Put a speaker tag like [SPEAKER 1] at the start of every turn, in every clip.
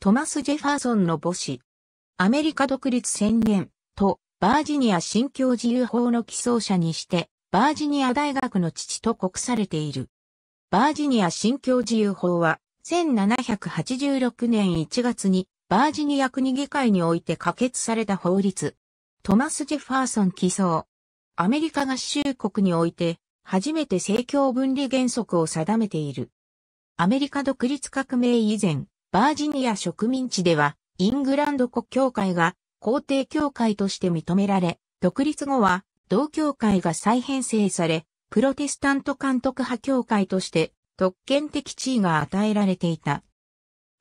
[SPEAKER 1] トマス・ジェファーソンの母子。アメリカ独立宣言とバージニア信教自由法の起草者にして、バージニア大学の父と国されている。バージニア信教自由法は、1786年1月にバージニア国議会において可決された法律。トマス・ジェファーソン起草。アメリカ合衆国において、初めて政教分離原則を定めている。アメリカ独立革命以前、バージニア植民地では、イングランド国教会が皇帝教会として認められ、独立後は同教会が再編成され、プロテスタント監督派教会として特権的地位が与えられていた。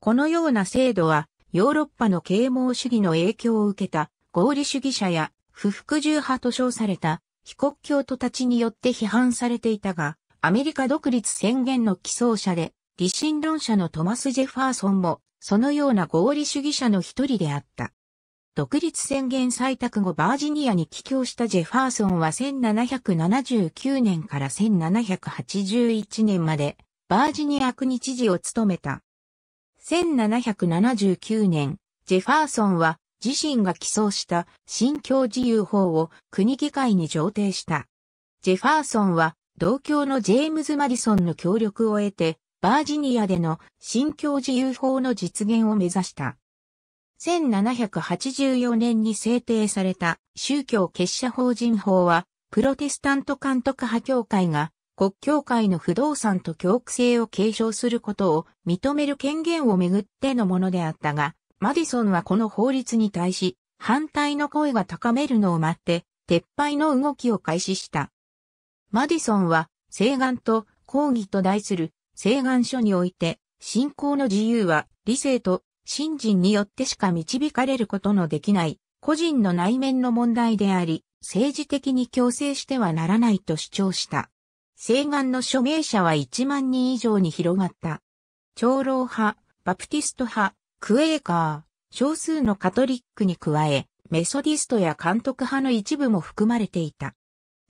[SPEAKER 1] このような制度は、ヨーロッパの啓蒙主義の影響を受けた合理主義者や不服従派と称された非国教徒たちによって批判されていたが、アメリカ独立宣言の起草者で理心論者のトマス・ジェファーソンも、そのような合理主義者の一人であった。独立宣言採択後バージニアに帰郷したジェファーソンは1779年から1781年までバージニア国知事を務めた。1779年、ジェファーソンは自身が起草した新教自由法を国議会に上呈した。ジェファーソンは同郷のジェームズ・マディソンの協力を得てバージニアでの信教自由法の実現を目指した。1784年に制定された宗教結社法人法は、プロテスタント監督派協会が国教会の不動産と教区制を継承することを認める権限をめぐってのものであったが、マディソンはこの法律に対し反対の声が高めるのを待って撤廃の動きを開始した。マディソンは、請願と抗議と題する請願書において、信仰の自由は理性と信心によってしか導かれることのできない個人の内面の問題であり、政治的に強制してはならないと主張した。請願の署名者は1万人以上に広がった。長老派、バプティスト派、クエーカー、少数のカトリックに加え、メソディストや監督派の一部も含まれていた。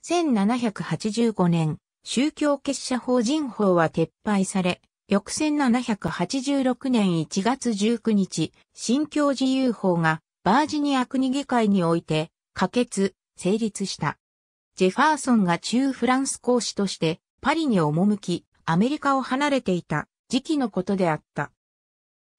[SPEAKER 1] 1785年、宗教結社法人法は撤廃され、翌1786年1月19日、信教自由法がバージニア国議会において可決、成立した。ジェファーソンが中フランス公使としてパリに赴き、アメリカを離れていた時期のことであった。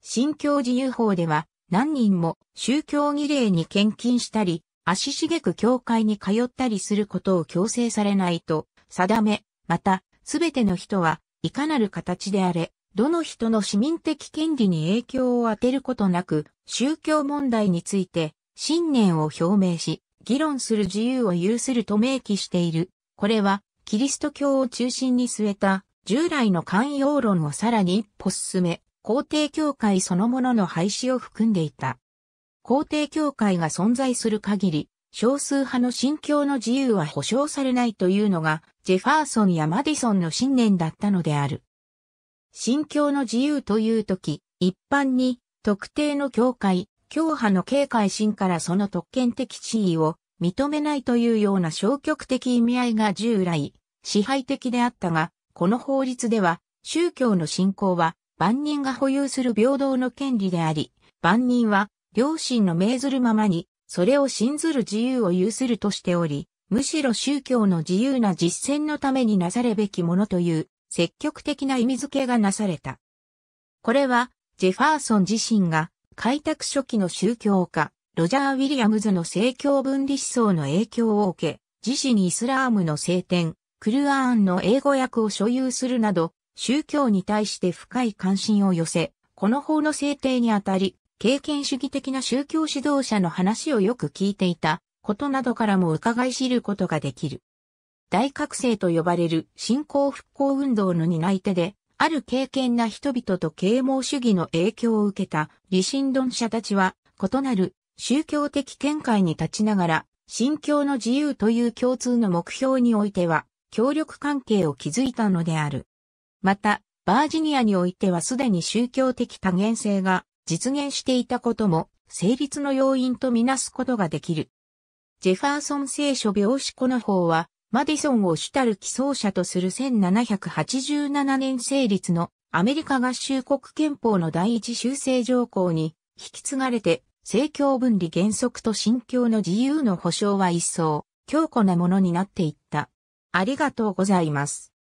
[SPEAKER 1] 信教自由法では何人も宗教儀礼に献金したり、足しげく教会に通ったりすることを強制されないと定め、また、すべての人は、いかなる形であれ、どの人の市民的権利に影響を当てることなく、宗教問題について、信念を表明し、議論する自由を有すると明記している。これは、キリスト教を中心に据えた、従来の寛容論をさらに一歩進め、皇帝教会そのものの廃止を含んでいた。皇帝教会が存在する限り、少数派の信教の自由は保障されないというのが、ジェファーソンやマディソンの信念だったのである。信教の自由というとき、一般に、特定の教会、教派の警戒心からその特権的地位を認めないというような消極的意味合いが従来、支配的であったが、この法律では、宗教の信仰は、万人が保有する平等の権利であり、万人は、良心の命ずるままに、それを信ずる自由を有するとしており、むしろ宗教の自由な実践のためになされべきものという積極的な意味付けがなされた。これは、ジェファーソン自身が開拓初期の宗教家、ロジャー・ウィリアムズの政教分離思想の影響を受け、自身イスラームの聖典、クルアーンの英語訳を所有するなど、宗教に対して深い関心を寄せ、この法の制定にあたり、経験主義的な宗教指導者の話をよく聞いていたことなどからも伺い知ることができる。大覚醒と呼ばれる信仰復興運動の担い手で、ある経験な人々と啓蒙主義の影響を受けた理心論者たちは、異なる宗教的見解に立ちながら、信教の自由という共通の目標においては、協力関係を築いたのである。また、バージニアにおいてはすでに宗教的多元性が実現していたことも成立の要因とみなすことができる。ジェファーソン聖書病死この法は、マディソンを主たる寄贈者とする1787年成立のアメリカ合衆国憲法の第一修正条項に引き継がれて、政教分離原則と信教の自由の保障は一層強固なものになっていった。ありがとうございます。